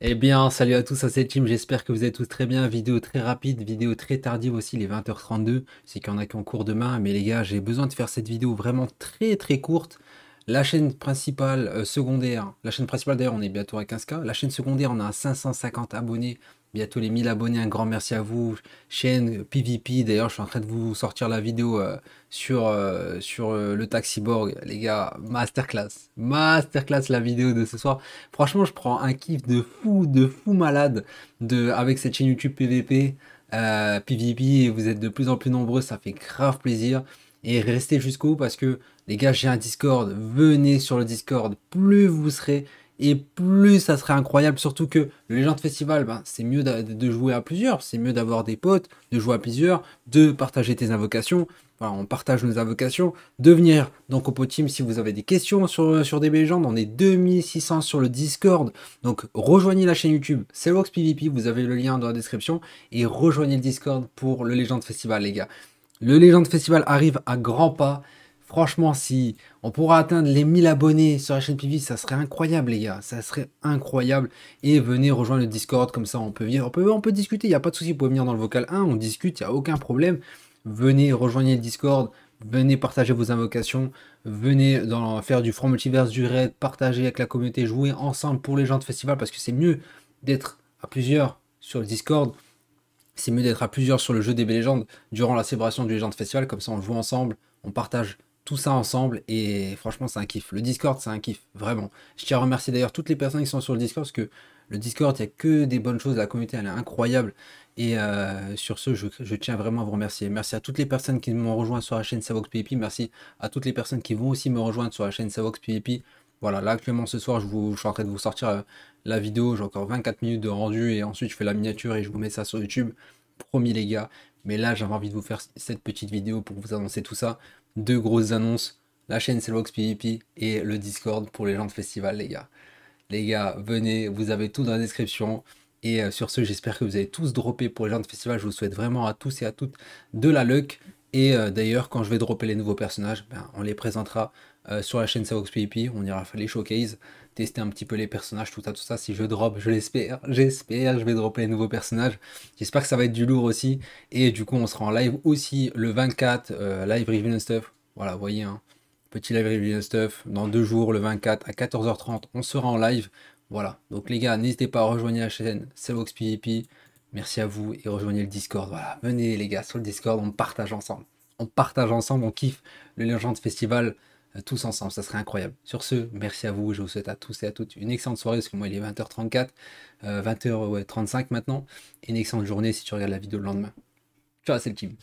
Eh bien, salut à tous, c'est team. j'espère que vous êtes tous très bien. Vidéo très rapide, vidéo très tardive aussi, les 20h32. C'est qu'il y en a qui cours demain, mais les gars, j'ai besoin de faire cette vidéo vraiment très très courte. La chaîne principale euh, secondaire, la chaîne principale d'ailleurs, on est bientôt à 15K. La chaîne secondaire, on a 550 abonnés bientôt les 1000 abonnés. Un grand merci à vous. Chaîne PVP, d'ailleurs, je suis en train de vous sortir la vidéo euh, sur, euh, euh, le sur le Les gars, masterclass. Masterclass la vidéo de ce soir. Franchement, je prends un kiff de fou, de fou malade de, avec cette chaîne YouTube PVP. PVP, et vous êtes de plus en plus nombreux, ça fait grave plaisir. Et restez jusqu'au bout parce que, les gars, j'ai un Discord. Venez sur le Discord. Plus vous serez et plus ça serait incroyable, surtout que le Legend Festival, ben, c'est mieux de, jouer à plusieurs, c'est mieux d'avoir des potes, de jouer à plusieurs, de partager tes invocations, on partage nos invocations, de venir au Compo Team si vous avez des questions sur, sur des légendes, on est 2600 sur le Discord, donc rejoignez la chaîne YouTube Celox PVP, vous avez le lien dans la description, et rejoignez le Discord pour le Legend Festival les gars. Le Legend Festival arrive à grands pas, Franchement, si on pourra atteindre les 1000 abonnés sur la chaîne PV, ça serait incroyable, les gars. Ça serait incroyable. Et venez rejoindre le Discord, comme ça on peut On peut, on peut discuter, il n'y a pas de souci. Vous pouvez venir dans le vocal 1, on discute, il n'y a aucun problème. Venez rejoindre le Discord, venez partager vos invocations, venez faire du Front Multiverse, du raid, partager avec la communauté, jouer ensemble pour les gens de festival, parce que c'est mieux d'être à plusieurs sur le Discord c'est mieux d'être à plusieurs sur le jeu des légendes durant la célébration du Légende Festival, comme ça on joue ensemble, on partage tout ça ensemble et franchement c'est un kiff. Le Discord c'est un kiff, vraiment. Je tiens à remercier d'ailleurs toutes les personnes qui sont sur le Discord parce que le Discord il a que des bonnes choses, la communauté elle est incroyable et euh, sur ce je, tiens vraiment à vous remercier. Merci à toutes les personnes qui m'ont rejoint sur la chaîne Savox pipi merci à toutes les personnes qui vont aussi me rejoindre sur la chaîne Savox pipi Voilà, là actuellement ce soir je, vous, suis en train de vous sortir euh, la vidéo, j'ai encore 24 minutes de rendu et ensuite je fais la miniature et je vous mets ça sur YouTube promis les gars, mais là, j'avais envie de vous faire cette petite vidéo pour vous annoncer tout ça. Deux grosses annonces, la chaîne Cellbox PvP et le Discord pour les gens de festival, les gars. Les gars, venez, vous avez tout dans la description. Et euh, sur ce, j'espère que vous avez tous droppé pour les gens de festival. Je vous souhaite vraiment à tous et à toutes de la luck. Et euh, d'ailleurs, quand je vais dropper les nouveaux personnages, ben, on les présentera euh, sur la chaîne Savox PvP. On ira faire les showcases, tester un petit peu les personnages, tout ça, tout ça. Si je drop, je l'espère, j'espère, je vais dropper les nouveaux personnages. J'espère que ça va être du lourd aussi. Et du coup, on sera en live aussi le 24, euh, live review and stuff. Voilà, vous voyez, hein. petit live review and stuff. Dans deux jours, le 24 à 14h30, on sera en live. Voilà, donc les gars, n'hésitez pas à rejoindre la chaîne Savox PvP. Merci à vous et rejoignez le Discord. Voilà, venez les gars sur le Discord, on partage ensemble. On partage ensemble, on kiffe le Legend Festival. Euh, tous ensemble. Ça serait incroyable. Sur ce, merci à vous. Je vous souhaite à tous et à toutes une excellente soirée parce que moi, il est 20h34, 20h35 euh, maintenant. Et une excellente journée si tu regardes la vidéo le lendemain. Ciao, c'est le team.